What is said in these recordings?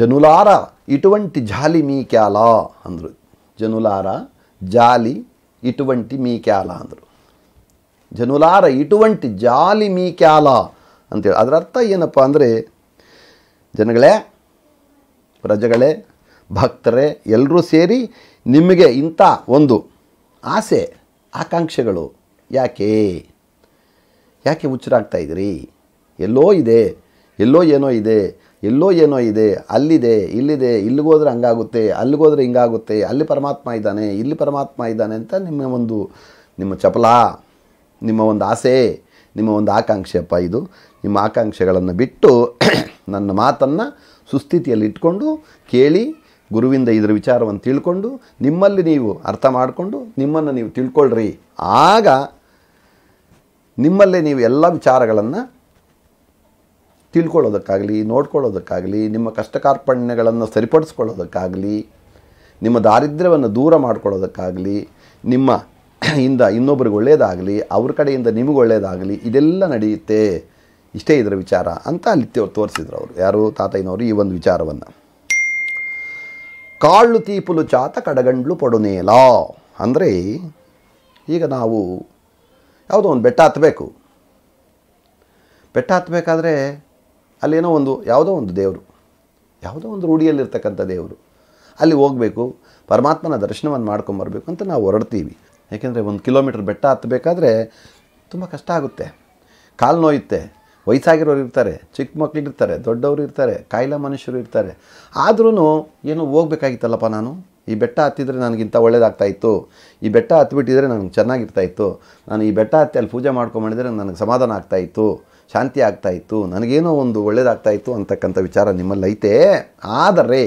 ಜಾಲಿ me జాలి ಅಂದರು ಜನುಲಾರ ಜಾಲಿ జాలి ಮೀ ಕ್ಯಾಲ ಅಂದರು ಜನುಲಾರ ಇಟುವಂಟಿ ಜಾಲಿ ಮೀ ಕ್ಯಾಲ ಅಂತೇಳಿ ಅದರ ಅರ್ಥ ಏನಪ್ಪ ಅಂದರೆ ಜನಗಳೇ ಪ್ರಜೆಗಳೇ ಭಕ್ತರೇ ಎಲ್ಲರೂ ಸೇರಿ ನಿಮಗೆ ಇಂಥ ಒಂದು ಆಸೆ ಆಕಾಂಕ್ಷೆಗಳು ಯಾಕೆ ಯಾಕೆ ಹುಚ್ಚರಾಗ್ತಾ ಇದ್ದೀರಿ ಎಲ್ಲೋ ಇದೆ ಎಲ್ಲೋ ಏನೋ ಇದೆ ಎಲ್ಲೋ ಏನೋ ಇದೆ ಅಲ್ಲಿದೆ ಇಲ್ಲಿದೆ ಇಲ್ಲಿಗೋದ್ರೆ ಹಂಗಾಗುತ್ತೆ ಅಲ್ಲಿಗೋದ್ರೆ ಹಿಂಗಾಗುತ್ತೆ ಅಲ್ಲಿ ಪರಮಾತ್ಮ ಇದ್ದಾನೆ ಇಲ್ಲಿ ಪರಮಾತ್ಮ ಇದ್ದಾನೆ ಅಂತ ನಿಮ್ಮ ಒಂದು ನಿಮ್ಮ ಚಪಲ ನಿಮ್ಮ ಒಂದು ಆಸೆ ನಿಮ್ಮ ಒಂದು ಆಕಾಂಕ್ಷೆಯಪ್ಪ ಇದು ನಿಮ್ಮ ಆಕಾಂಕ್ಷೆಗಳನ್ನು ಬಿಟ್ಟು ನನ್ನ ಮಾತನ್ನು ಸುಸ್ಥಿತಿಯಲ್ಲಿ ಇಟ್ಕೊಂಡು ಕೇಳಿ ಗುರುವಿಂದ ಇದರ ವಿಚಾರವನ್ನು ತಿಳ್ಕೊಂಡು ನಿಮ್ಮಲ್ಲಿ ನೀವು ಅರ್ಥ ಮಾಡಿಕೊಂಡು ನಿಮ್ಮನ್ನು ನೀವು ತಿಳ್ಕೊಳ್ರಿ ಆಗ ನಿಮ್ಮಲ್ಲೇ ನೀವು ಎಲ್ಲ ವಿಚಾರಗಳನ್ನು ತಿಳ್ಕೊಳ್ಳೋದಕ್ಕಾಗಲಿ ನೋಡ್ಕೊಳ್ಳೋದಕ್ಕಾಗಲಿ ನಿಮ್ಮ ಕಾರ್ಪಣ್ಯಗಳನ್ನು ಸರಿಪಡಿಸ್ಕೊಳ್ಳೋದಕ್ಕಾಗಲಿ ನಿಮ್ಮ ದಾರಿದ್ರ್ಯವನ್ನು ದೂರ ಮಾಡ್ಕೊಳ್ಳೋದಕ್ಕಾಗಲಿ ನಿಮ್ಮ ಇಂದ ಇನ್ನೊಬ್ರಿಗೆ ಒಳ್ಳೆಯದಾಗಲಿ ಅವ್ರ ಕಡೆಯಿಂದ ನಿಮಗೆ ಒಳ್ಳೆಯದಾಗಲಿ ಇದೆಲ್ಲ ನಡೆಯುತ್ತೆ ಇಷ್ಟೇ ಇದರ ವಿಚಾರ ಅಂತ ಅಲ್ಲಿ ತೋರಿಸಿದ್ರು ಅವರು ಯಾರು ತಾತಯ್ಯನವರು ಈ ಒಂದು ವಿಚಾರವನ್ನು ಕಾಳು ತೀಪುಲು ಚಾತ ಕಡಗಂಡ್ಲು ಪಡುನೇಲ ಅಂದರೆ ಈಗ ನಾವು ಯಾವುದೋ ಒಂದು ಬೆಟ್ಟ ಹತ್ತಬೇಕು ಬೆಟ್ಟ ಹತ್ತಬೇಕಾದ್ರೆ ಅಲ್ಲೇನೋ ಒಂದು ಯಾವುದೋ ಒಂದು ದೇವರು ಯಾವುದೋ ಒಂದು ರೂಢಿಯಲ್ಲಿರ್ತಕ್ಕಂಥ ದೇವರು ಅಲ್ಲಿ ಹೋಗಬೇಕು ಪರಮಾತ್ಮನ ದರ್ಶನವನ್ನು ಮಾಡ್ಕೊಂಬರ್ಬೇಕು ಅಂತ ನಾವು ಹೊರಡ್ತೀವಿ ಏಕೆಂದರೆ ಒಂದು ಕಿಲೋಮೀಟ್ರ್ ಬೆಟ್ಟ ಹತ್ತಬೇಕಾದ್ರೆ ತುಂಬ ಕಷ್ಟ ಆಗುತ್ತೆ ಕಾಲು ನೋಯುತ್ತೆ ವಯಸ್ಸಾಗಿರೋರು ಇರ್ತಾರೆ ಚಿಕ್ಕ ಮಕ್ಳು ಇರ್ತಾರೆ ದೊಡ್ಡವರು ಇರ್ತಾರೆ ಕಾಯಿಲೆ ಮನುಷ್ಯರು ಇರ್ತಾರೆ ಆದ್ರೂ ಏನು ಹೋಗ್ಬೇಕಾಗಿತ್ತಲ್ಲಪ್ಪ ನಾನು ಈ ಬೆಟ್ಟ ಹತ್ತಿದ್ರೆ ನನಗಿಂತ ಒಳ್ಳೇದಾಗ್ತಾಯಿತ್ತು ಈ ಬೆಟ್ಟ ಹತ್ತಿಬಿಟ್ಟಿದ್ರೆ ನನಗೆ ಚೆನ್ನಾಗಿರ್ತಾಯಿತ್ತು ನಾನು ಈ ಬೆಟ್ಟ ಹತ್ತಿ ಅಲ್ಲಿ ಪೂಜೆ ಮಾಡಿದರೆ ನನಗೆ ಸಮಾಧಾನ ಆಗ್ತಾಯಿತ್ತು ಶಾಂತಿ ಆಗ್ತಾಯಿತ್ತು ನನಗೇನೋ ಒಂದು ಇತ್ತು ಅಂತಕ್ಕಂಥ ವಿಚಾರ ನಿಮ್ಮಲ್ಲಿ ಐತೆ ಆದರೆ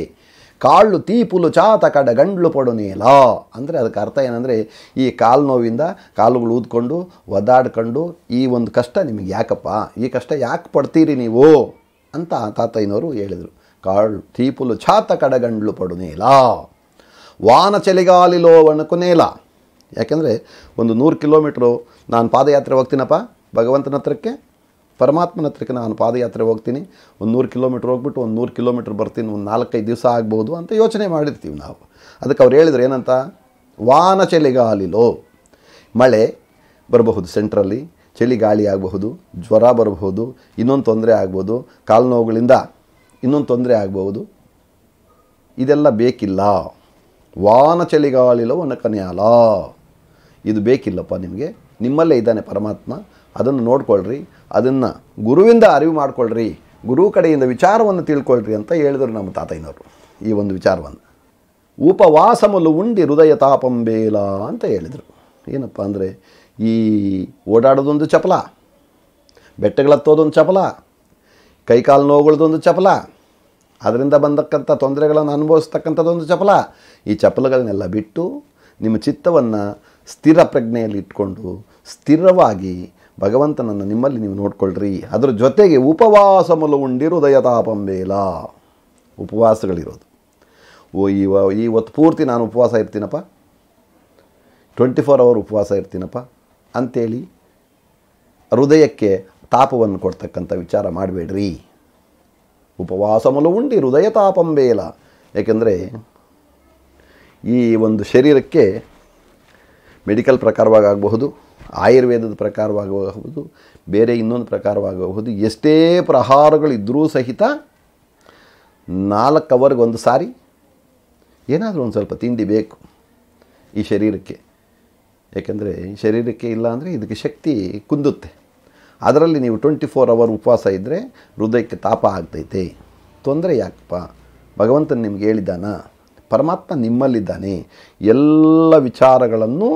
ಕಾಳು ತೀಪುಲು ಚಾತ ಕಡ ಗಂಡ್ಲು ಲಾ ಅಂದರೆ ಅದಕ್ಕೆ ಅರ್ಥ ಏನಂದರೆ ಈ ಕಾಲು ನೋವಿಂದ ಕಾಲುಗಳು ಊದ್ಕೊಂಡು ಒದ್ದಾಡ್ಕೊಂಡು ಈ ಒಂದು ಕಷ್ಟ ನಿಮಗೆ ಯಾಕಪ್ಪ ಈ ಕಷ್ಟ ಯಾಕೆ ಪಡ್ತೀರಿ ನೀವು ಅಂತ ತಾತಯ್ಯನವರು ಹೇಳಿದರು ಕಾಳು ತೀಪುಲು ಚಾತ ಕಡ ಗಂಡ್ಲು ಲಾ ವಾನ ಚಳಿಗಾಲಿಲೋ ನೇಲ ಯಾಕೆಂದರೆ ಒಂದು ನೂರು ಕಿಲೋಮೀಟ್ರು ನಾನು ಪಾದಯಾತ್ರೆ ಹೋಗ್ತೀನಪ್ಪ ಭಗವಂತನ ಹತ್ರಕ್ಕೆ ಪರಮಾತ್ಮನ ಹತ್ರಕ್ಕೆ ನಾನು ಪಾದಯಾತ್ರೆ ಹೋಗ್ತೀನಿ ಒಂದು ನೂರು ಕಿಲೋಮೀಟ್ರ್ ಹೋಗ್ಬಿಟ್ಟು ಒಂದು ನೂರು ಕಿಲೋಮೀಟ್ರ್ ಬರ್ತೀನಿ ಒಂದು ನಾಲ್ಕೈದು ದಿವಸ ಆಗ್ಬೋದು ಅಂತ ಯೋಚನೆ ಮಾಡಿರ್ತೀವಿ ನಾವು ಅದಕ್ಕೆ ಅವ್ರು ಹೇಳಿದ್ರೆ ಏನಂತ ವಾನ ಚಳಿಗಾಲಿಲೋ ಮಳೆ ಬರಬಹುದು ಸೆಂಟ್ರಲ್ಲಿ ಚಳಿ ಗಾಳಿ ಆಗಬಹುದು ಜ್ವರ ಬರಬಹುದು ಇನ್ನೊಂದು ತೊಂದರೆ ಆಗ್ಬೋದು ಕಾಲು ನೋವುಗಳಿಂದ ಇನ್ನೊಂದು ತೊಂದರೆ ಆಗ್ಬೋದು ಇದೆಲ್ಲ ಬೇಕಿಲ್ಲ ವಾನ ಚಳಿಗಾಲಿಲೋ ಒನಕನ್ಯಾಲ ಇದು ಬೇಕಿಲ್ಲಪ್ಪ ನಿಮಗೆ ನಿಮ್ಮಲ್ಲೇ ಇದ್ದಾನೆ ಪರಮಾತ್ಮ ಅದನ್ನು ನೋಡ್ಕೊಳ್ರಿ ಅದನ್ನು ಗುರುವಿಂದ ಅರಿವು ಮಾಡಿಕೊಳ್ಳ್ರಿ ಗುರು ಕಡೆಯಿಂದ ವಿಚಾರವನ್ನು ತಿಳ್ಕೊಳ್ಳ್ರಿ ಅಂತ ಹೇಳಿದರು ನಮ್ಮ ತಾತಯ್ಯನವರು ಈ ಒಂದು ವಿಚಾರವನ್ನು ಉಪವಾಸಮಲು ಉಂಡಿ ಹೃದಯ ತಾಪಂ ಬೇಲ ಅಂತ ಹೇಳಿದರು ಏನಪ್ಪ ಅಂದರೆ ಈ ಓಡಾಡೋದೊಂದು ಚಪಲ ಬೆಟ್ಟಗಳತ್ತೋದೊಂದು ಚಪಲ ಕೈಕಾಲು ನೋವುಗಳದೊಂದು ಚಪಲ ಅದರಿಂದ ಬಂದಕ್ಕಂಥ ತೊಂದರೆಗಳನ್ನು ಅನುಭವಿಸ್ತಕ್ಕಂಥದ್ದೊಂದು ಚಪಲ ಈ ಚಪಲಗಳನ್ನೆಲ್ಲ ಬಿಟ್ಟು ನಿಮ್ಮ ಚಿತ್ತವನ್ನು ಸ್ಥಿರ ಪ್ರಜ್ಞೆಯಲ್ಲಿ ಇಟ್ಕೊಂಡು ಸ್ಥಿರವಾಗಿ ಭಗವಂತನನ್ನು ನಿಮ್ಮಲ್ಲಿ ನೀವು ನೋಡ್ಕೊಳ್ರಿ ಅದರ ಜೊತೆಗೆ ಉಪವಾಸ ತಾಪಂ ದಯತಾಪಂಬೇಲ ಉಪವಾಸಗಳಿರೋದು ಓ ಇವ ಈ ಪೂರ್ತಿ ನಾನು ಉಪವಾಸ ಇರ್ತೀನಪ್ಪ ಟ್ವೆಂಟಿ ಫೋರ್ ಅವರ್ ಉಪವಾಸ ಇರ್ತೀನಪ್ಪ ಅಂಥೇಳಿ ಹೃದಯಕ್ಕೆ ತಾಪವನ್ನು ಕೊಡ್ತಕ್ಕಂಥ ವಿಚಾರ ಮಾಡಬೇಡ್ರಿ ಉಪವಾಸ ಉಂಡಿ ಹೃದಯ ತಾಪಂಬೇಲ ಏಕೆಂದರೆ ಈ ಒಂದು ಶರೀರಕ್ಕೆ ಮೆಡಿಕಲ್ ಪ್ರಕಾರವಾಗಬಹುದು ಆಯುರ್ವೇದದ ಪ್ರಕಾರವಾಗಬಹುದು ಬೇರೆ ಇನ್ನೊಂದು ಪ್ರಕಾರವಾಗಬಹುದು ಎಷ್ಟೇ ಪ್ರಹಾರಗಳಿದ್ದರೂ ಸಹಿತ ನಾಲ್ಕು ಅವರ್ಗೆ ಒಂದು ಸಾರಿ ಏನಾದರೂ ಒಂದು ಸ್ವಲ್ಪ ತಿಂಡಿ ಬೇಕು ಈ ಶರೀರಕ್ಕೆ ಏಕೆಂದರೆ ಶರೀರಕ್ಕೆ ಇಲ್ಲ ಅಂದರೆ ಇದಕ್ಕೆ ಶಕ್ತಿ ಕುಂದುತ್ತೆ ಅದರಲ್ಲಿ ನೀವು ಟ್ವೆಂಟಿ ಫೋರ್ ಅವರ್ ಉಪವಾಸ ಇದ್ದರೆ ಹೃದಯಕ್ಕೆ ತಾಪ ಆಗ್ತೈತೆ ತೊಂದರೆ ಯಾಕಪ್ಪ ಭಗವಂತನ ನಿಮ್ಗೆ ಹೇಳಿದ್ದಾನ ಪರಮಾತ್ಮ ನಿಮ್ಮಲ್ಲಿದ್ದಾನೆ ಎಲ್ಲ ವಿಚಾರಗಳನ್ನು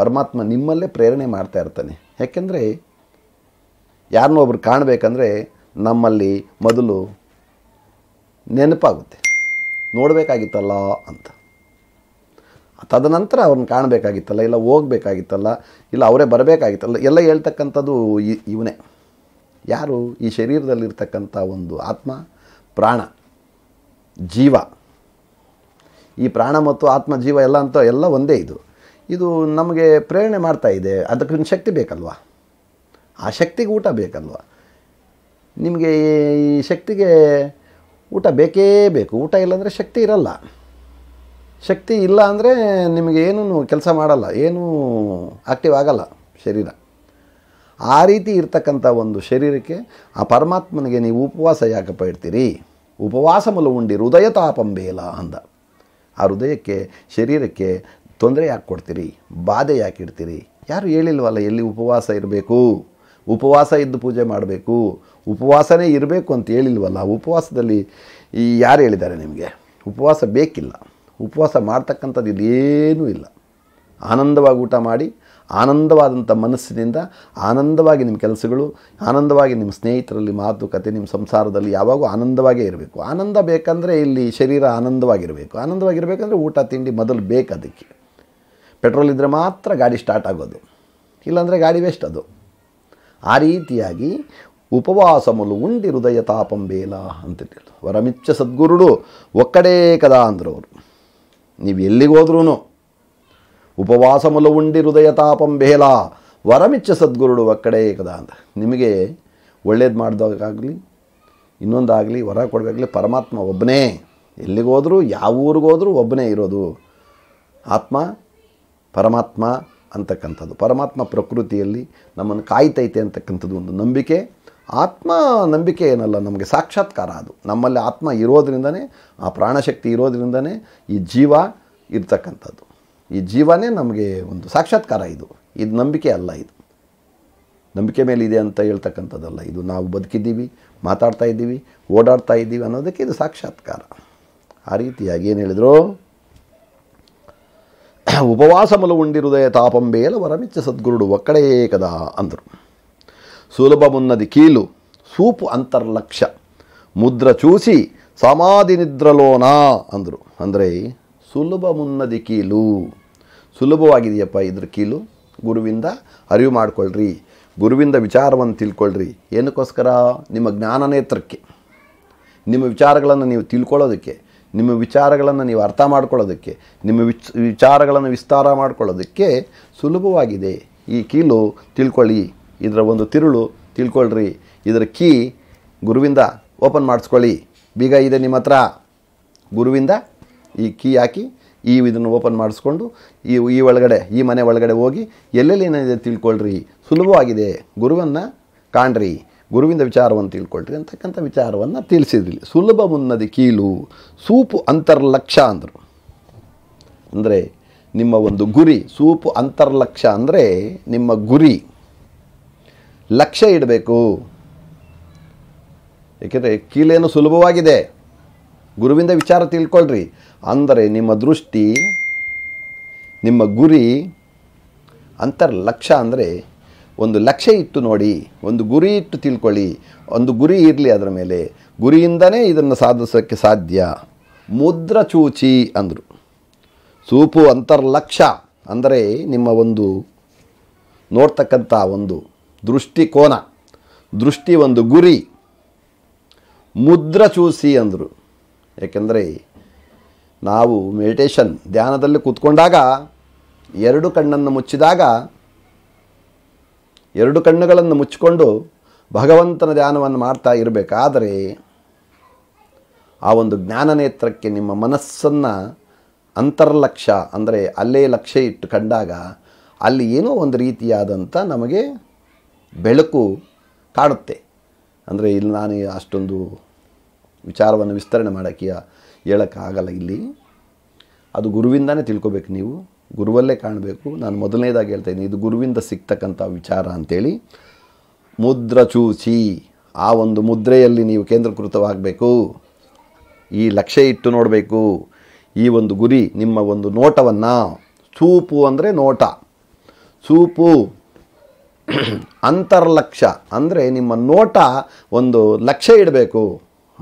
ಪರಮಾತ್ಮ ನಿಮ್ಮಲ್ಲೇ ಪ್ರೇರಣೆ ಮಾಡ್ತಾ ಇರ್ತಾನೆ ಯಾಕೆಂದರೆ ಯಾರನ್ನೂ ಒಬ್ರು ಕಾಣಬೇಕಂದ್ರೆ ನಮ್ಮಲ್ಲಿ ಮೊದಲು ನೆನಪಾಗುತ್ತೆ ನೋಡಬೇಕಾಗಿತ್ತಲ್ಲ ಅಂತ ತದನಂತರ ಅವ್ರನ್ನ ಕಾಣಬೇಕಾಗಿತ್ತಲ್ಲ ಇಲ್ಲ ಹೋಗಬೇಕಾಗಿತ್ತಲ್ಲ ಇಲ್ಲ ಅವರೇ ಬರಬೇಕಾಗಿತ್ತಲ್ಲ ಎಲ್ಲ ಹೇಳ್ತಕ್ಕಂಥದ್ದು ಇವನೇ ಯಾರು ಈ ಶರೀರದಲ್ಲಿರ್ತಕ್ಕಂಥ ಒಂದು ಆತ್ಮ ಪ್ರಾಣ ಜೀವ ಈ ಪ್ರಾಣ ಮತ್ತು ಆತ್ಮ ಜೀವ ಎಲ್ಲ ಅಂತ ಎಲ್ಲ ಒಂದೇ ಇದು ಇದು ನಮಗೆ ಪ್ರೇರಣೆ ಮಾಡ್ತಾ ಇದೆ ಅದಕ್ಕೊಂದು ಶಕ್ತಿ ಬೇಕಲ್ವಾ ಆ ಶಕ್ತಿಗೆ ಊಟ ಬೇಕಲ್ವಾ ನಿಮಗೆ ಈ ಶಕ್ತಿಗೆ ಊಟ ಬೇಕೇ ಬೇಕು ಊಟ ಇಲ್ಲಾಂದರೆ ಶಕ್ತಿ ಇರಲ್ಲ ಶಕ್ತಿ ಇಲ್ಲ ಅಂದರೆ ನಿಮಗೆ ಏನೂ ಕೆಲಸ ಮಾಡಲ್ಲ ಏನೂ ಆಕ್ಟಿವ್ ಆಗಲ್ಲ ಶರೀರ ಆ ರೀತಿ ಇರ್ತಕ್ಕಂಥ ಒಂದು ಶರೀರಕ್ಕೆ ಆ ಪರಮಾತ್ಮನಿಗೆ ನೀವು ಉಪವಾಸ ಯಾಕಪ್ಪ ಇಡ್ತೀರಿ ಉಪವಾಸ ಮುಲ ಉಂಡಿ ಹೃದಯ ತಾಪಂಬೇಲ ಅಂದ ಆ ಹೃದಯಕ್ಕೆ ಶರೀರಕ್ಕೆ ತೊಂದರೆ ಯಾಕೆ ಕೊಡ್ತೀರಿ ಬಾಧೆ ಯಾಕೆ ಇಡ್ತೀರಿ ಯಾರು ಹೇಳಿಲ್ವಲ್ಲ ಎಲ್ಲಿ ಉಪವಾಸ ಇರಬೇಕು ಉಪವಾಸ ಇದ್ದು ಪೂಜೆ ಮಾಡಬೇಕು ಉಪವಾಸನೇ ಇರಬೇಕು ಅಂತ ಹೇಳಿಲ್ವಲ್ಲ ಉಪವಾಸದಲ್ಲಿ ಈ ಯಾರು ಹೇಳಿದ್ದಾರೆ ನಿಮಗೆ ಉಪವಾಸ ಬೇಕಿಲ್ಲ ಉಪವಾಸ ಮಾಡ್ತಕ್ಕಂಥದ್ದು ಇದೇನೂ ಇಲ್ಲ ಆನಂದವಾಗಿ ಊಟ ಮಾಡಿ ಆನಂದವಾದಂಥ ಮನಸ್ಸಿನಿಂದ ಆನಂದವಾಗಿ ನಿಮ್ಮ ಕೆಲಸಗಳು ಆನಂದವಾಗಿ ನಿಮ್ಮ ಸ್ನೇಹಿತರಲ್ಲಿ ಮಾತುಕತೆ ನಿಮ್ಮ ಸಂಸಾರದಲ್ಲಿ ಯಾವಾಗೂ ಆನಂದವಾಗೇ ಇರಬೇಕು ಆನಂದ ಬೇಕಂದರೆ ಇಲ್ಲಿ ಶರೀರ ಆನಂದವಾಗಿರಬೇಕು ಆನಂದವಾಗಿರಬೇಕಂದ್ರೆ ಊಟ ತಿಂಡಿ ಮೊದಲು ಬೇಕು ಅದಕ್ಕೆ ಪೆಟ್ರೋಲ್ ಇದ್ದರೆ ಮಾತ್ರ ಗಾಡಿ ಸ್ಟಾರ್ಟ್ ಆಗೋದು ಇಲ್ಲಾಂದರೆ ಗಾಡಿ ವೇಸ್ಟ್ ಅದು ಆ ರೀತಿಯಾಗಿ ಉಪವಾಸಮುಲು ಉಂಡಿ ಹೃದಯ ತಾಪಂ ಬೇಲ ಅಂತ ವರಮಿಚ್ಚ ಸದ್ಗುರುಡು ಒಕ್ಕಡೇ ಕದಾ ಅಂದರು ಅವರು ನೀವು ಎಲ್ಲಿಗೆ ಹೋದ್ರೂ ಉಪವಾಸಮುಲು ಉಂಡಿ ಹೃದಯ ತಾಪಂ ಬೇಲ ವರಮಿಚ್ಚ ಸದ್ಗುರುಡು ಒಕ್ಕಡೇ ಕದಾ ಅಂತ ನಿಮಗೆ ಒಳ್ಳೇದು ಮಾಡಿದಾಗಲಿ ಇನ್ನೊಂದಾಗಲಿ ವರ ಕೊಡಬೇಕಾಗಲಿ ಪರಮಾತ್ಮ ಒಬ್ಬನೇ ಎಲ್ಲಿಗೆ ಯಾವ ಊರಿಗೋದ್ರೂ ಒಬ್ಬನೇ ಇರೋದು ಆತ್ಮ ಪರಮಾತ್ಮ ಅಂತಕ್ಕಂಥದ್ದು ಪರಮಾತ್ಮ ಪ್ರಕೃತಿಯಲ್ಲಿ ನಮ್ಮನ್ನು ಕಾಯ್ತೈತೆ ಅಂತಕ್ಕಂಥದ್ದು ಒಂದು ನಂಬಿಕೆ ಆತ್ಮ ನಂಬಿಕೆ ಏನಲ್ಲ ನಮಗೆ ಸಾಕ್ಷಾತ್ಕಾರ ಅದು ನಮ್ಮಲ್ಲಿ ಆತ್ಮ ಇರೋದ್ರಿಂದನೇ ಆ ಪ್ರಾಣಶಕ್ತಿ ಇರೋದ್ರಿಂದನೇ ಈ ಜೀವ ಇರ್ತಕ್ಕಂಥದ್ದು ಈ ಜೀವನೇ ನಮಗೆ ಒಂದು ಸಾಕ್ಷಾತ್ಕಾರ ಇದು ಇದು ನಂಬಿಕೆ ಅಲ್ಲ ಇದು ನಂಬಿಕೆ ಮೇಲೆ ಇದೆ ಅಂತ ಹೇಳ್ತಕ್ಕಂಥದ್ದಲ್ಲ ಇದು ನಾವು ಬದುಕಿದ್ದೀವಿ ಮಾತಾಡ್ತಾ ಇದ್ದೀವಿ ಓಡಾಡ್ತಾ ಇದ್ದೀವಿ ಅನ್ನೋದಕ್ಕೆ ಇದು ಸಾಕ್ಷಾತ್ಕಾರ ಆ ರೀತಿಯಾಗಿ ಏನು ಹೇಳಿದರು ఉపవాసములు ತಾಪಂಬೇಲ ವರಮಿಚ್ಚ ಸದ್ಗುರುಡು సద్గురుడు ಕದಾ ಅಂದರು ಸುಲಭ ಮುನ್ನದಿ ಕೀಲು ಸೂಪು ಅಂತರ್ಲಕ್ಷ ಮುದ್ರ ಚೂಸಿ ಸಮಾಧಿ ನಿದ್ರಲೋನಾ ಅಂದರು ಅಂದರೆ ಸುಲಭ ಮುನ್ನದಿ ಕೀಲು ಸುಲಭವಾಗಿದೆಯಪ್ಪ ಇದ್ರ ಕೀಲು ಗುರುವಿಂದ ಅರಿವು ಮಾಡಿಕೊಳ್ಳ್ರಿ ಗುರುವಿಂದ ವಿಚಾರವನ್ನು ತಿಳ್ಕೊಳ್ಳ್ರಿ ಏನಕ್ಕೋಸ್ಕರ ನಿಮ್ಮ ಜ್ಞಾನ ನೇತ್ರಕ್ಕೆ ನಿಮ್ಮ ವಿಚಾರಗಳನ್ನು ನೀವು ತಿಳ್ಕೊಳ್ಳೋದಕ್ಕೆ ನಿಮ್ಮ ವಿಚಾರಗಳನ್ನು ನೀವು ಅರ್ಥ ಮಾಡ್ಕೊಳ್ಳೋದಕ್ಕೆ ನಿಮ್ಮ ವಿಚ್ ವಿಚಾರಗಳನ್ನು ವಿಸ್ತಾರ ಮಾಡ್ಕೊಳ್ಳೋದಕ್ಕೆ ಸುಲಭವಾಗಿದೆ ಈ ಕೀಲು ತಿಳ್ಕೊಳ್ಳಿ ಇದರ ಒಂದು ತಿರುಳು ತಿಳ್ಕೊಳ್ಳ್ರಿ ಇದರ ಕೀ ಗುರುವಿಂದ ಓಪನ್ ಮಾಡಿಸ್ಕೊಳ್ಳಿ ಬೀಗ ಇದೆ ನಿಮ್ಮ ಹತ್ರ ಗುರುವಿಂದ ಈ ಕೀ ಹಾಕಿ ಈ ಇದನ್ನು ಓಪನ್ ಮಾಡಿಸ್ಕೊಂಡು ಈ ಈ ಒಳಗಡೆ ಈ ಮನೆ ಒಳಗಡೆ ಹೋಗಿ ಎಲ್ಲೆಲ್ಲಿ ಏನಿದೆ ತಿಳ್ಕೊಳ್ಳ್ರಿ ಸುಲಭವಾಗಿದೆ ಗುರುವನ್ನು ಕಾಣ್ರಿ ಗುರುವಿಂದ ವಿಚಾರವನ್ನು ತಿಳ್ಕೊಳ್ರಿ ಅಂತಕ್ಕಂಥ ವಿಚಾರವನ್ನು ತಿಳಿಸಿದ್ರಿ ಸುಲಭ ಮುನ್ನದಿ ಕೀಲು ಸೂಪು ಅಂತರ್ಲಕ್ಷ ಅಂದರು ಅಂದರೆ ನಿಮ್ಮ ಒಂದು ಗುರಿ ಸೂಪು ಅಂತರ್ಲಕ್ಷ ಅಂದರೆ ನಿಮ್ಮ ಗುರಿ ಲಕ್ಷ್ಯ ಇಡಬೇಕು ಏಕೆಂದರೆ ಕೀಲೇನು ಸುಲಭವಾಗಿದೆ ಗುರುವಿಂದ ವಿಚಾರ ತಿಳ್ಕೊಳ್ರಿ ಅಂದರೆ ನಿಮ್ಮ ದೃಷ್ಟಿ ನಿಮ್ಮ ಗುರಿ ಅಂತರ್ಲಕ್ಷ ಅಂದರೆ ಒಂದು ಲಕ್ಷ್ಯ ಇಟ್ಟು ನೋಡಿ ಒಂದು ಗುರಿ ಇಟ್ಟು ತಿಳ್ಕೊಳ್ಳಿ ಒಂದು ಗುರಿ ಇರಲಿ ಅದರ ಮೇಲೆ ಗುರಿಯಿಂದನೇ ಇದನ್ನು ಸಾಧಿಸೋಕ್ಕೆ ಸಾಧ್ಯ ಮುದ್ರ ಚೂಚಿ ಅಂದರು ಸೂಪು ಅಂತರ್ಲಕ್ಷ ಅಂದರೆ ನಿಮ್ಮ ಒಂದು ನೋಡ್ತಕ್ಕಂಥ ಒಂದು ದೃಷ್ಟಿಕೋನ ದೃಷ್ಟಿ ಒಂದು ಗುರಿ ಮುದ್ರ ಚೂಸಿ ಅಂದರು ಏಕೆಂದರೆ ನಾವು ಮೆಡಿಟೇಷನ್ ಧ್ಯಾನದಲ್ಲಿ ಕೂತ್ಕೊಂಡಾಗ ಎರಡು ಕಣ್ಣನ್ನು ಮುಚ್ಚಿದಾಗ ಎರಡು ಕಣ್ಣುಗಳನ್ನು ಮುಚ್ಚಿಕೊಂಡು ಭಗವಂತನ ಧ್ಯಾನವನ್ನು ಮಾಡ್ತಾ ಇರಬೇಕಾದರೆ ಆ ಒಂದು ಜ್ಞಾನ ನೇತ್ರಕ್ಕೆ ನಿಮ್ಮ ಮನಸ್ಸನ್ನು ಅಂತರ್ಲಕ್ಷ ಅಂದರೆ ಅಲ್ಲೇ ಲಕ್ಷ್ಯ ಇಟ್ಟು ಕಂಡಾಗ ಅಲ್ಲಿ ಏನೋ ಒಂದು ರೀತಿಯಾದಂಥ ನಮಗೆ ಬೆಳಕು ಕಾಣುತ್ತೆ ಅಂದರೆ ಇಲ್ಲಿ ನಾನು ಅಷ್ಟೊಂದು ವಿಚಾರವನ್ನು ವಿಸ್ತರಣೆ ಮಾಡೋಕ್ಕೆ ಹೇಳೋಕ್ಕಾಗಲ್ಲ ಇಲ್ಲಿ ಅದು ಗುರುವಿಂದನೇ ತಿಳ್ಕೊಬೇಕು ನೀವು ಗುರುವಲ್ಲೇ ಕಾಣಬೇಕು ನಾನು ಮೊದಲನೇದಾಗಿ ಹೇಳ್ತಾ ಇದ್ದೀನಿ ಇದು ಗುರುವಿಂದ ಸಿಗ್ತಕ್ಕಂಥ ವಿಚಾರ ಅಂಥೇಳಿ ಚೂಸಿ ಆ ಒಂದು ಮುದ್ರೆಯಲ್ಲಿ ನೀವು ಕೇಂದ್ರೀಕೃತವಾಗಬೇಕು ಈ ಲಕ್ಷ್ಯ ಇಟ್ಟು ನೋಡಬೇಕು ಈ ಒಂದು ಗುರಿ ನಿಮ್ಮ ಒಂದು ನೋಟವನ್ನು ಸೂಪು ಅಂದರೆ ನೋಟ ಸೂಪು ಅಂತರ್ಲಕ್ಷ ಅಂದರೆ ನಿಮ್ಮ ನೋಟ ಒಂದು ಲಕ್ಷ್ಯ ಇಡಬೇಕು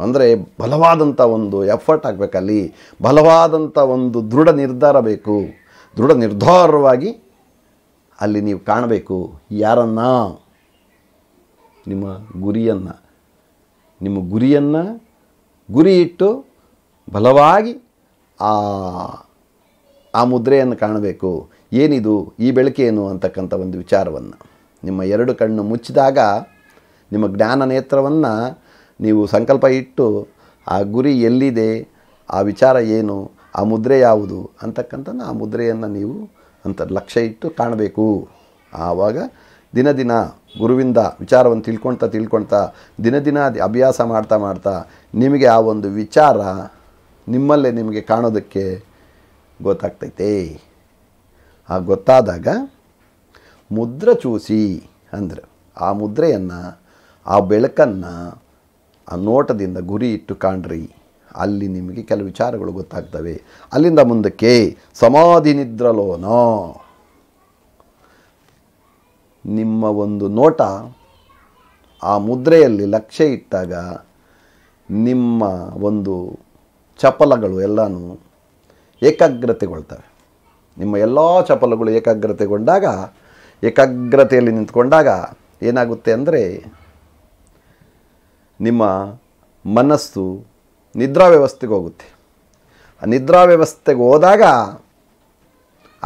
ಅಂದರೆ ಬಲವಾದಂಥ ಒಂದು ಎಫರ್ಟ್ ಆಗಬೇಕಲ್ಲಿ ಬಲವಾದಂಥ ಒಂದು ದೃಢ ನಿರ್ಧಾರ ಬೇಕು ದೃಢ ನಿರ್ಧಾರವಾಗಿ ಅಲ್ಲಿ ನೀವು ಕಾಣಬೇಕು ಯಾರನ್ನ ನಿಮ್ಮ ಗುರಿಯನ್ನು ನಿಮ್ಮ ಗುರಿಯನ್ನು ಗುರಿ ಇಟ್ಟು ಬಲವಾಗಿ ಆ ಆ ಮುದ್ರೆಯನ್ನು ಕಾಣಬೇಕು ಏನಿದು ಈ ಬೆಳಕೇನು ಅಂತಕ್ಕಂಥ ಒಂದು ವಿಚಾರವನ್ನು ನಿಮ್ಮ ಎರಡು ಕಣ್ಣು ಮುಚ್ಚಿದಾಗ ನಿಮ್ಮ ಜ್ಞಾನ ನೇತ್ರವನ್ನು ನೀವು ಸಂಕಲ್ಪ ಇಟ್ಟು ಆ ಗುರಿ ಎಲ್ಲಿದೆ ಆ ವಿಚಾರ ಏನು ಆ ಮುದ್ರೆ ಯಾವುದು ಅಂತಕ್ಕಂಥ ಆ ಮುದ್ರೆಯನ್ನು ನೀವು ಅಂತ ಲಕ್ಷ್ಯ ಇಟ್ಟು ಕಾಣಬೇಕು ಆವಾಗ ದಿನ ದಿನ ಗುರುವಿಂದ ವಿಚಾರವನ್ನು ತಿಳ್ಕೊಳ್ತಾ ತಿಳ್ಕೊಳ್ತಾ ದಿನ ದಿನ ಅಭ್ಯಾಸ ಮಾಡ್ತಾ ಮಾಡ್ತಾ ನಿಮಗೆ ಆ ಒಂದು ವಿಚಾರ ನಿಮ್ಮಲ್ಲೇ ನಿಮಗೆ ಕಾಣೋದಕ್ಕೆ ಗೊತ್ತಾಗ್ತೈತೆ ಆ ಗೊತ್ತಾದಾಗ ಮುದ್ರ ಚೂಸಿ ಅಂದರೆ ಆ ಮುದ್ರೆಯನ್ನು ಆ ಬೆಳಕನ್ನು ಆ ನೋಟದಿಂದ ಗುರಿ ಇಟ್ಟು ಕಾಣ್ರಿ ಅಲ್ಲಿ ನಿಮಗೆ ಕೆಲವು ವಿಚಾರಗಳು ಗೊತ್ತಾಗ್ತವೆ ಅಲ್ಲಿಂದ ಮುಂದಕ್ಕೆ ಸಮಾಧಿ ನಿದ್ರಲೋನ ನಿಮ್ಮ ಒಂದು ನೋಟ ಆ ಮುದ್ರೆಯಲ್ಲಿ ಲಕ್ಷ್ಯ ಇಟ್ಟಾಗ ನಿಮ್ಮ ಒಂದು ಚಪಲಗಳು ಎಲ್ಲನೂ ಏಕಾಗ್ರತೆಗೊಳ್ತವೆ ನಿಮ್ಮ ಎಲ್ಲ ಚಪಲಗಳು ಏಕಾಗ್ರತೆಗೊಂಡಾಗ ಏಕಾಗ್ರತೆಯಲ್ಲಿ ನಿಂತ್ಕೊಂಡಾಗ ಏನಾಗುತ್ತೆ ಅಂದರೆ ನಿಮ್ಮ ಮನಸ್ಸು ನಿದ್ರಾ ವ್ಯವಸ್ಥೆಗೆ ಹೋಗುತ್ತೆ ಆ ನಿದ್ರಾ ವ್ಯವಸ್ಥೆಗೆ ಹೋದಾಗ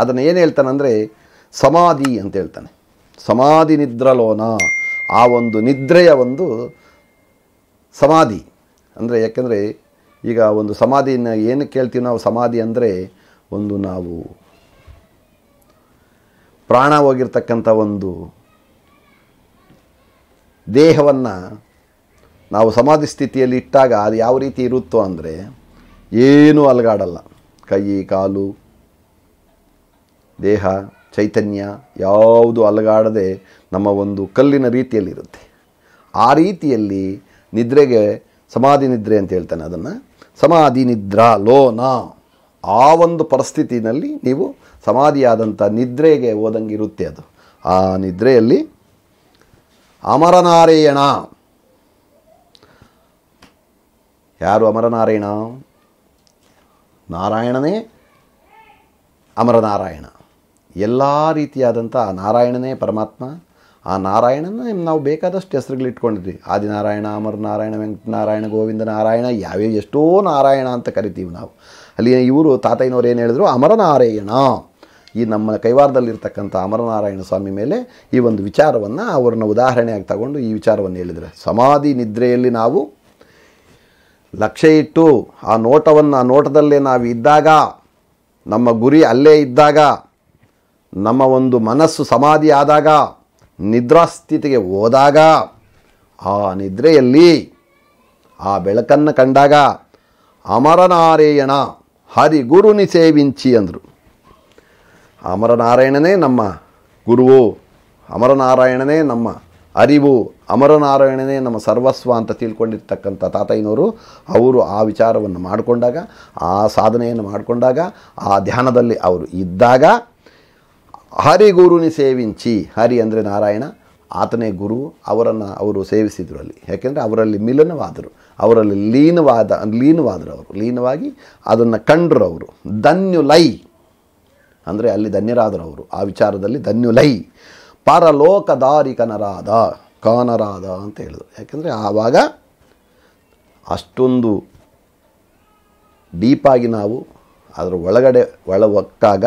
ಅದನ್ನು ಏನು ಅಂದರೆ ಸಮಾಧಿ ಅಂತ ಹೇಳ್ತಾನೆ ಸಮಾಧಿ ನಿದ್ರಲೋನ ಆ ಒಂದು ನಿದ್ರೆಯ ಒಂದು ಸಮಾಧಿ ಅಂದರೆ ಯಾಕೆಂದರೆ ಈಗ ಒಂದು ಸಮಾಧಿನ ಏನು ಕೇಳ್ತೀವಿ ನಾವು ಸಮಾಧಿ ಅಂದರೆ ಒಂದು ನಾವು ಪ್ರಾಣ ಹೋಗಿರ್ತಕ್ಕಂಥ ಒಂದು ದೇಹವನ್ನು ನಾವು ಸಮಾಧಿ ಸ್ಥಿತಿಯಲ್ಲಿ ಇಟ್ಟಾಗ ಅದು ಯಾವ ರೀತಿ ಇರುತ್ತೋ ಅಂದರೆ ಏನೂ ಅಲಗಾಡಲ್ಲ ಕೈ ಕಾಲು ದೇಹ ಚೈತನ್ಯ ಯಾವುದು ಅಲಗಾಡದೆ ನಮ್ಮ ಒಂದು ಕಲ್ಲಿನ ರೀತಿಯಲ್ಲಿರುತ್ತೆ ಆ ರೀತಿಯಲ್ಲಿ ನಿದ್ರೆಗೆ ಸಮಾಧಿ ನಿದ್ರೆ ಅಂತ ಹೇಳ್ತಾನೆ ಅದನ್ನು ಸಮಾಧಿ ನಿದ್ರಾ ಲೋನ ಆ ಒಂದು ಪರಿಸ್ಥಿತಿನಲ್ಲಿ ನೀವು ಸಮಾಧಿಯಾದಂಥ ನಿದ್ರೆಗೆ ಓದಂಗೆ ಇರುತ್ತೆ ಅದು ಆ ನಿದ್ರೆಯಲ್ಲಿ ಅಮರನಾರಾಯಣ ಯಾರು ಅಮರನಾರಾಯಣ ನಾರಾಯಣನೇ ಅಮರನಾರಾಯಣ ಎಲ್ಲ ರೀತಿಯಾದಂಥ ಆ ನಾರಾಯಣನೇ ಪರಮಾತ್ಮ ಆ ನಾರಾಯಣನ ನಾವು ಬೇಕಾದಷ್ಟು ಹೆಸರುಗಳು ಇಟ್ಕೊಂಡಿದ್ವಿ ಆದಿನಾರಾಯಣ ಅಮರನಾರಾಯಣ ವೆಂಕಟನಾರಾಯಣ ಗೋವಿಂದ ನಾರಾಯಣ ಯಾವ್ಯಾವ ಎಷ್ಟೋ ನಾರಾಯಣ ಅಂತ ಕರಿತೀವಿ ನಾವು ಅಲ್ಲಿ ಇವರು ತಾತಯ್ಯನವರು ಏನು ಹೇಳಿದ್ರು ಅಮರನಾರಾಯಣ ಈ ನಮ್ಮ ಕೈವಾರದಲ್ಲಿರ್ತಕ್ಕಂಥ ಅಮರನಾರಾಯಣ ಸ್ವಾಮಿ ಮೇಲೆ ಈ ಒಂದು ವಿಚಾರವನ್ನು ಅವ್ರನ್ನ ಉದಾಹರಣೆಯಾಗಿ ತಗೊಂಡು ಈ ವಿಚಾರವನ್ನು ಹೇಳಿದರೆ ಸಮಾಧಿ ನಿದ್ರೆಯಲ್ಲಿ ನಾವು ಲಕ್ಷ್ಯ ಇಟ್ಟು ಆ ನೋಟವನ್ನು ಆ ನೋಟದಲ್ಲೇ ನಾವು ಇದ್ದಾಗ ನಮ್ಮ ಗುರಿ ಅಲ್ಲೇ ಇದ್ದಾಗ ನಮ್ಮ ಒಂದು ಮನಸ್ಸು ಸಮಾಧಿ ಆದಾಗ ನಿದ್ರಾಸ್ಥಿತಿಗೆ ಹೋದಾಗ ಆ ನಿದ್ರೆಯಲ್ಲಿ ಆ ಬೆಳಕನ್ನು ಕಂಡಾಗ ಅಮರನಾರಾಯಣ ಹರಿ ಗುರುನಿ ಸೇವಿಂಚಿ ಅಂದರು ಅಮರನಾರಾಯಣನೇ ನಮ್ಮ ಗುರುವು ಅಮರನಾರಾಯಣನೇ ನಮ್ಮ ಅರಿವು ಅಮರನಾರಾಯಣನೇ ನಮ್ಮ ಸರ್ವಸ್ವ ಅಂತ ತಿಳ್ಕೊಂಡಿರ್ತಕ್ಕಂಥ ತಾತಯ್ಯನವರು ಅವರು ಆ ವಿಚಾರವನ್ನು ಮಾಡಿಕೊಂಡಾಗ ಆ ಸಾಧನೆಯನ್ನು ಮಾಡಿಕೊಂಡಾಗ ಆ ಧ್ಯಾನದಲ್ಲಿ ಅವರು ಇದ್ದಾಗ ಹರಿ ಗುರುನಿ ಸೇವಿಂಚಿ ಹರಿ ಅಂದರೆ ನಾರಾಯಣ ಆತನೇ ಗುರು ಅವರನ್ನು ಅವರು ಸೇವಿಸಿದರು ಅಲ್ಲಿ ಯಾಕೆಂದರೆ ಅವರಲ್ಲಿ ಮಿಲನವಾದರು ಅವರಲ್ಲಿ ಲೀನವಾದ ಲೀನವಾದರು ಅವರು ಲೀನವಾಗಿ ಅದನ್ನು ಕಂಡರು ಅವರು ಧನ್ಯು ಲೈ ಅಂದರೆ ಅಲ್ಲಿ ಧನ್ಯರಾದರು ಅವರು ಆ ವಿಚಾರದಲ್ಲಿ ಧನ್ಯು ಲೈ ಪರಲೋಕದಾರಿಕನರಾದ ಕಾನರಾದ ಅಂತ ಹೇಳಿದ್ರು ಯಾಕಂದರೆ ಆವಾಗ ಅಷ್ಟೊಂದು ಡೀಪಾಗಿ ನಾವು ಅದರ ಒಳಗಡೆ ಒಳ ಒಕ್ಕಾಗ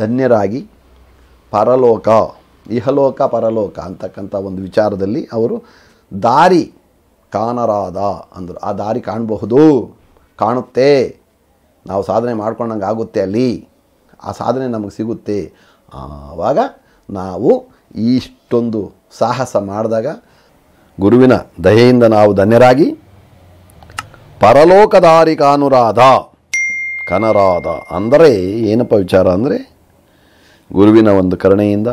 ಧನ್ಯರಾಗಿ ಪರಲೋಕ ಇಹಲೋಕ ಪರಲೋಕ ಅಂತಕ್ಕಂಥ ಒಂದು ವಿಚಾರದಲ್ಲಿ ಅವರು ದಾರಿ ಕಾನರಾದ ಅಂದರು ಆ ದಾರಿ ಕಾಣಬಹುದು ಕಾಣುತ್ತೆ ನಾವು ಸಾಧನೆ ಮಾಡ್ಕೊಂಡಂಗೆ ಆಗುತ್ತೆ ಅಲ್ಲಿ ಆ ಸಾಧನೆ ನಮಗೆ ಸಿಗುತ್ತೆ ಆವಾಗ ನಾವು ಇಷ್ಟೊಂದು ಸಾಹಸ ಮಾಡಿದಾಗ ಗುರುವಿನ ದಯೆಯಿಂದ ನಾವು ಧನ್ಯರಾಗಿ ಪರಲೋಕದಾರಿಕಾನುರಾಧ ಕನರಾಧ ಅಂದರೆ ಏನಪ್ಪ ವಿಚಾರ ಅಂದರೆ ಗುರುವಿನ ಒಂದು ಕರುಣೆಯಿಂದ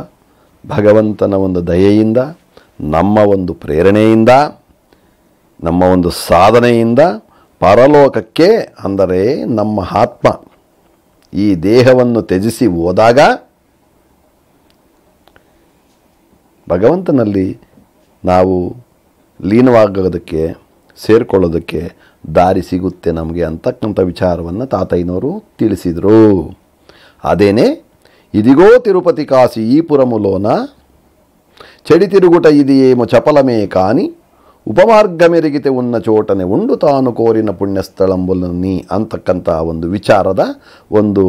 ಭಗವಂತನ ಒಂದು ದಯೆಯಿಂದ ನಮ್ಮ ಒಂದು ಪ್ರೇರಣೆಯಿಂದ ನಮ್ಮ ಒಂದು ಸಾಧನೆಯಿಂದ ಪರಲೋಕಕ್ಕೆ ಅಂದರೆ ನಮ್ಮ ಆತ್ಮ ಈ ದೇಹವನ್ನು ತ್ಯಜಿಸಿ ಹೋದಾಗ ಭಗವಂತನಲ್ಲಿ ನಾವು ಲೀನವಾಗೋದಕ್ಕೆ ಸೇರಿಕೊಳ್ಳೋದಕ್ಕೆ ದಾರಿ ಸಿಗುತ್ತೆ ನಮಗೆ ಅಂತಕ್ಕಂಥ ವಿಚಾರವನ್ನು ತಾತಯ್ಯನವರು ತಿಳಿಸಿದರು ಅದೇನೇ ಇದಿಗೋ ತಿರುಪತಿ ಕಾಸಿ ಈ ಪುರಮುಲೋನ ತಿರುಗುಟ ತಿರುಗುಟ ಇದೆಯೇಮೋ ಚಪಲಮೇ ಕಾನಿ ಉಪಮಾರ್ಗ ಉಪಮಾರ್ಗಮೆರಿಗಿತೆ ಉನ್ನ ಚೋಟನೆ ಉಂಡು ತಾನು ಕೋರಿನ ಪುಣ್ಯಸ್ಥಳಂಬುಲನಿ ಅಂತಕ್ಕಂಥ ಒಂದು ವಿಚಾರದ ಒಂದು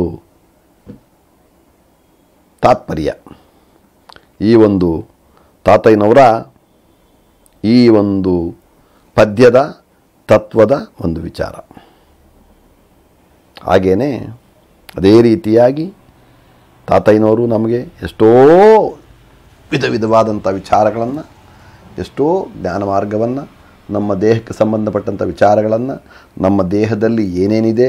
ತಾತ್ಪರ್ಯ ಈ ಒಂದು ತಾತಯ್ಯನವರ ಈ ಒಂದು ಪದ್ಯದ ತತ್ವದ ಒಂದು ವಿಚಾರ ಹಾಗೆಯೇ ಅದೇ ರೀತಿಯಾಗಿ ತಾತಯ್ಯನವರು ನಮಗೆ ಎಷ್ಟೋ ವಿಧ ವಿಧವಾದಂಥ ವಿಚಾರಗಳನ್ನು ಎಷ್ಟೋ ಜ್ಞಾನ ಮಾರ್ಗವನ್ನು ನಮ್ಮ ದೇಹಕ್ಕೆ ಸಂಬಂಧಪಟ್ಟಂಥ ವಿಚಾರಗಳನ್ನು ನಮ್ಮ ದೇಹದಲ್ಲಿ ಏನೇನಿದೆ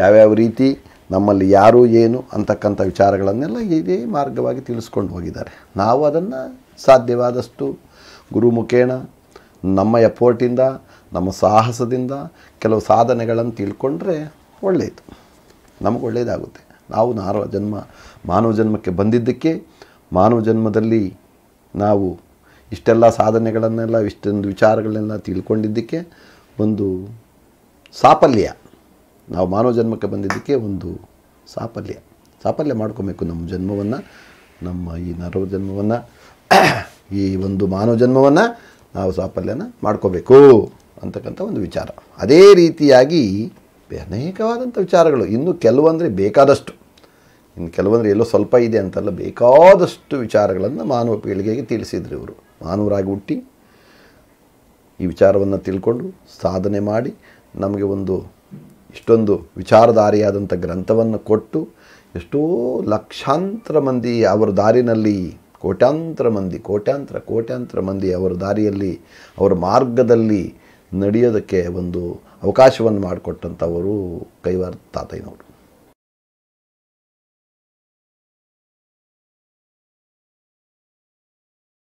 ಯಾವ್ಯಾವ ರೀತಿ ನಮ್ಮಲ್ಲಿ ಯಾರು ಏನು ಅಂತಕ್ಕಂಥ ವಿಚಾರಗಳನ್ನೆಲ್ಲ ಇದೇ ಮಾರ್ಗವಾಗಿ ತಿಳಿಸ್ಕೊಂಡು ಹೋಗಿದ್ದಾರೆ ನಾವು ಅದನ್ನು ಸಾಧ್ಯವಾದಷ್ಟು ಗುರುಮುಖೇಣ ನಮ್ಮ ಎಫೋರ್ಟಿಂದ ನಮ್ಮ ಸಾಹಸದಿಂದ ಕೆಲವು ಸಾಧನೆಗಳನ್ನು ತಿಳ್ಕೊಂಡ್ರೆ ಒಳ್ಳೆಯದು ನಮಗೆ ಒಳ್ಳೆಯದಾಗುತ್ತೆ ನಾವು ನಾರ್ವ ಜನ್ಮ ಮಾನವ ಜನ್ಮಕ್ಕೆ ಬಂದಿದ್ದಕ್ಕೆ ಮಾನವ ಜನ್ಮದಲ್ಲಿ ನಾವು ಇಷ್ಟೆಲ್ಲ ಸಾಧನೆಗಳನ್ನೆಲ್ಲ ಇಷ್ಟೊಂದು ವಿಚಾರಗಳನ್ನೆಲ್ಲ ತಿಳ್ಕೊಂಡಿದ್ದಕ್ಕೆ ಒಂದು ಸಾಫಲ್ಯ ನಾವು ಮಾನವ ಜನ್ಮಕ್ಕೆ ಬಂದಿದ್ದಕ್ಕೆ ಒಂದು ಸಾಫಲ್ಯ ಸಾಫಲ್ಯ ಮಾಡ್ಕೋಬೇಕು ನಮ್ಮ ಜನ್ಮವನ್ನು ನಮ್ಮ ಈ ನರವ ಜನ್ಮವನ್ನು ಈ ಒಂದು ಮಾನವ ಜನ್ಮವನ್ನು ನಾವು ಸಾಫಲ್ಯನ ಮಾಡ್ಕೋಬೇಕು ಅಂತಕ್ಕಂಥ ಒಂದು ವಿಚಾರ ಅದೇ ರೀತಿಯಾಗಿ ಅನೇಕವಾದಂಥ ವಿಚಾರಗಳು ಇನ್ನು ಕೆಲವಂದರೆ ಬೇಕಾದಷ್ಟು ಇನ್ನು ಕೆಲವಂದರೆ ಎಲ್ಲೋ ಸ್ವಲ್ಪ ಇದೆ ಅಂತಲ್ಲ ಬೇಕಾದಷ್ಟು ವಿಚಾರಗಳನ್ನು ಮಾನವ ಪೀಳಿಗೆಗೆ ತಿಳಿಸಿದ್ರು ಇವರು ಮಾನವರಾಗಿ ಹುಟ್ಟಿ ಈ ವಿಚಾರವನ್ನು ತಿಳ್ಕೊಂಡು ಸಾಧನೆ ಮಾಡಿ ನಮಗೆ ಒಂದು ಇಷ್ಟೊಂದು ವಿಚಾರಧಾರಿಯಾದಂಥ ಗ್ರಂಥವನ್ನು ಕೊಟ್ಟು ಎಷ್ಟೋ ಲಕ್ಷಾಂತರ ಮಂದಿ ಅವರ ದಾರಿನಲ್ಲಿ ಕೋಟ್ಯಾಂತರ ಮಂದಿ ಕೋಟ್ಯಾಂತರ ಕೋಟ್ಯಾಂತರ ಮಂದಿ ಅವರ ದಾರಿಯಲ್ಲಿ ಅವರ ಮಾರ್ಗದಲ್ಲಿ ನಡೆಯೋದಕ್ಕೆ ಒಂದು ಅವಕಾಶವನ್ನು ಮಾಡಿಕೊಟ್ಟಂಥವರು ಕೈವಾರ ತಾತಯ್ಯನವರು